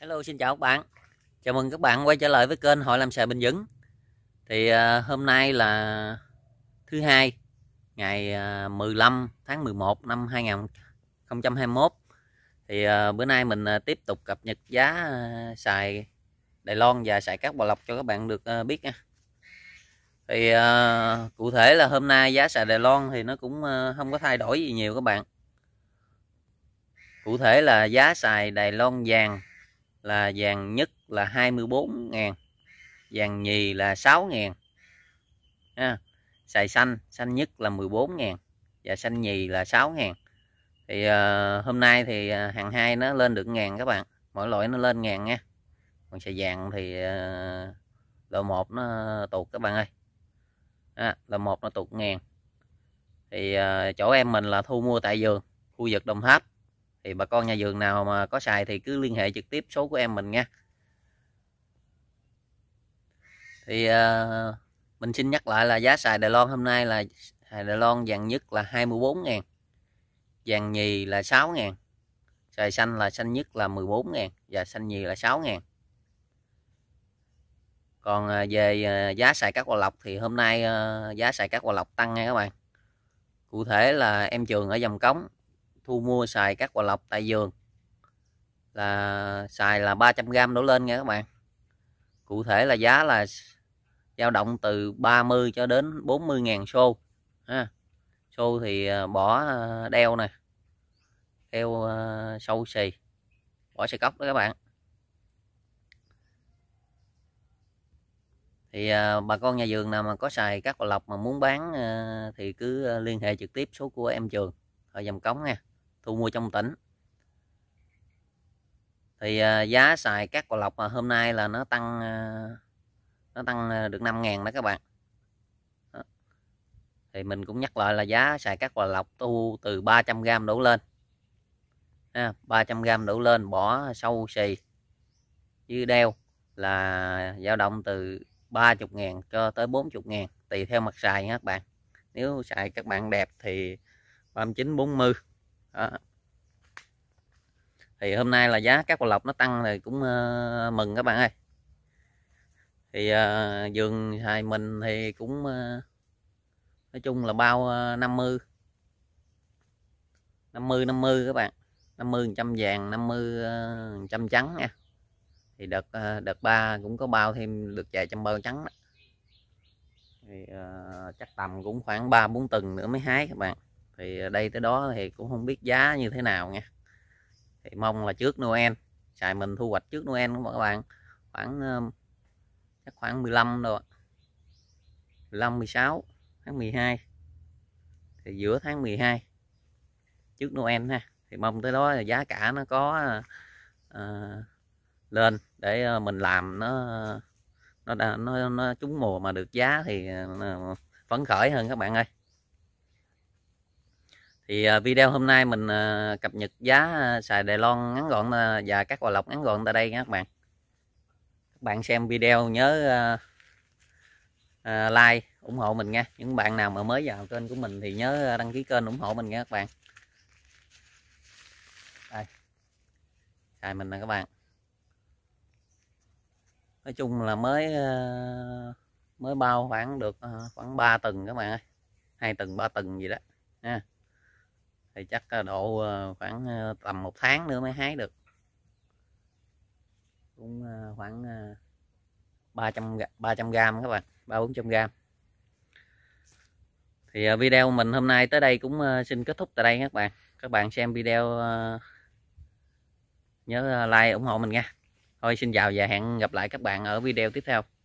Hello xin chào các bạn Chào mừng các bạn quay trở lại với kênh Hội Làm Xài Bình Dững Thì à, hôm nay là thứ hai ngày à, 15 tháng 11 năm 2021 Thì à, bữa nay mình à, tiếp tục cập nhật giá à, xài Đài Loan và xài các bò lọc cho các bạn được biết nha Thì cụ thể là hôm nay giá xài Đài Loan thì nó cũng không có thay đổi gì nhiều các bạn Cụ thể là giá xài Đài Loan vàng là vàng nhất là 24 ngàn vàng nhì là 6 ngàn à, xài xanh xanh nhất là 14 ngàn và xanh nhì là 6 ngàn thì uh, hôm nay thì uh, ờ, hàng hai nó lên được ngàn các bạn mỗi loại nó lên ngàn nha còn xài vàng thì uh, loại một nó tụt các bạn ơi à, loại một nó tụt ngàn thì uh, chỗ em mình là thu mua tại vườn khu vực Đồng Tháp thì bà con nhà vườn nào mà có xài thì cứ liên hệ trực tiếp số của em mình nha thì uh, mình xin nhắc lại là giá xài Đài Loan hôm nay là xài Đài Loan vàng nhất là 24 ngàn vàng nhì là 6 ngàn xài xanh là xanh nhất là 14 ngàn và xanh nhì là 6 ngàn còn à, về à, giá xài các quả lọc thì hôm nay giá xài các quả lọc tăng nha các bạn cụ thể là em trường ở dòng cống thu mua xài các quả lọc tại vườn là xài là 300g đổ lên nha các bạn cụ thể là giá là dao động từ 30 cho đến 40 ngàn xô ha. xô thì à, bỏ à, đeo nè đeo à, sâu xì bỏ xe cốc đó các bạn thì bà con nhà vườn nào mà có xài các lọc mà muốn bán thì cứ liên hệ trực tiếp số của em trường ở dầm cống nha thu mua trong tỉnh thì à, giá xài các quả lọc hôm nay là nó tăng à, nó tăng à, được 5 ngàn đó các bạn thì mình cũng nhắc lại là giá xài các quả lọc thu từ 300g đổ lên ha, 300g đổ lên bỏ sâu xì như đeo là dao động từ 30 ngàn cho tới 40 ngàn tùy theo mặt xài nha các bạn nếu xài các bạn đẹp thì 39 40 đó thì hôm nay là giá các quả lọc nó tăng thì cũng uh, mừng các bạn ơi thì uh, vườn xài mình thì cũng uh, nói chung là bao uh, 50 50 50 các bạn 50 trăm vàng 50 trăm trắng nha thì đợt đợt 3 cũng có bao thêm được vài trăm bao trắng đó. thì uh, chắc tầm cũng khoảng 3 4 tuần nữa mới hái các bạn thì đây tới đó thì cũng không biết giá như thế nào nha thì mong là trước Noel xài mình thu hoạch trước Noel các bạn khoảng ờ, chắc khoảng 15 rồi 15 16 tháng 12 thì giữa tháng 12 trước Noel ha thì mong tới đó là giá cả nó có à, lên để ờ, mình làm nó nó nó nó trúng mùa mà được giá thì phấn khởi hơn các bạn ơi thì à, video hôm nay mình à, cập nhật giá à, xài Đài Loan ngắn gọn và các hòa lọc ngắn gọn tại đây nha các bạn các bạn xem video nhớ like ủng hộ mình nha những bạn nào mà mới vào kênh của mình thì nhớ đăng ký kênh ủng hộ mình nha các bạn đây xài mình nè các bạn nói chung là mới mới bao khoảng được khoảng 3 tuần các bạn ơi hai tuần ba tuần gì đó ha thì chắc ờ, độ ờ, khoảng ờ, tầm một tháng nữa mới hái được cũng khoảng 300 300 gram các bạn 3 400 gram thì video mình hôm nay tới đây cũng xin kết thúc tại đây các bạn các bạn xem video nhớ like ủng hộ mình nha thôi xin chào và hẹn gặp lại các bạn ở video tiếp theo